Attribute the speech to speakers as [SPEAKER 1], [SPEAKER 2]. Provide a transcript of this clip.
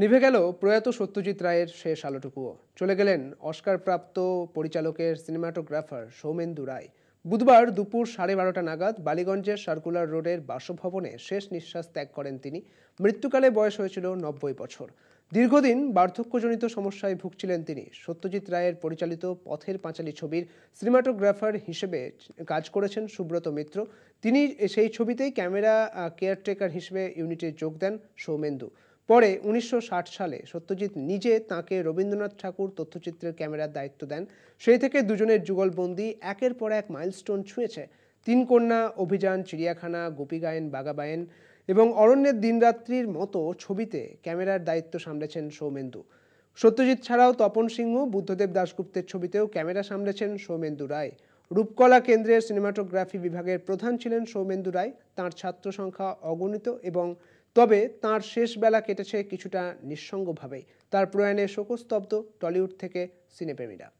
[SPEAKER 1] নিভে গেল প্রয়াত সত্যজিৎ রায়ের শেষ আলোটুকুও চলে গেলেন অস্কারপ্রাপ্ত পরিচালকের সিনেমাটোগ্রাফার সৌমেন্দু রায় বুধবার দুপুর সাড়ে বারোটা নাগাদ বালিগঞ্জের সার্কুলার রোডের বাসভবনে শেষ নিঃশ্বাস ত্যাগ করেন তিনি মৃত্যুকালে বয়স হয়েছিল নব্বই বছর দীর্ঘদিন বার্ধক্যজনিত সমস্যায় ভুগছিলেন তিনি সত্যজিৎ রায়ের পরিচালিত পথের পাঁচালী ছবির সিনেমাটোগ্রাফার হিসেবে কাজ করেছেন সুব্রত মিত্র তিনি সেই ছবিতেই ক্যামেরা কেয়ারটেকার হিসেবে ইউনিটে যোগ দেন সৌমেন্দু পরে উনিশশো সালে সত্যজিৎ নিজে তাকে রবীন্দ্রনাথ ঠাকুর তথ্যচিত্রের ক্যামেরার দায়িত্ব দেন সেই থেকে দুজনের যুগলবন্দি একের পর এক মাইলস্টোন ছুঁয়েছে তিন কন্যা অভিযান চিড়িয়াখানা গোপী গায়েন বাগাবায়েন এবং অরণ্যের দিনরাত্রির মতো ছবিতে ক্যামেরার দায়িত্ব সামলেছেন সৌমেন্দু সত্যজিৎ ছাড়াও তপন সিংহ বুদ্ধদেব দাশগুপ্তের ছবিতেও ক্যামেরা সামলেছেন সৌমেন্দু রায় রূপকলা কেন্দ্রের সিনেমাটোগ্রাফি বিভাগের প্রধান ছিলেন সৌমেন্দু রায় তাঁর ছাত্র সংখ্যা অগণিত এবং তবে তার শেষ বেলা কেটেছে কিছুটা নিঃসঙ্গভাবেই তার প্রয়াণে শোকস্তব্ধ টলিউড থেকে সিনেপ্রেমীরা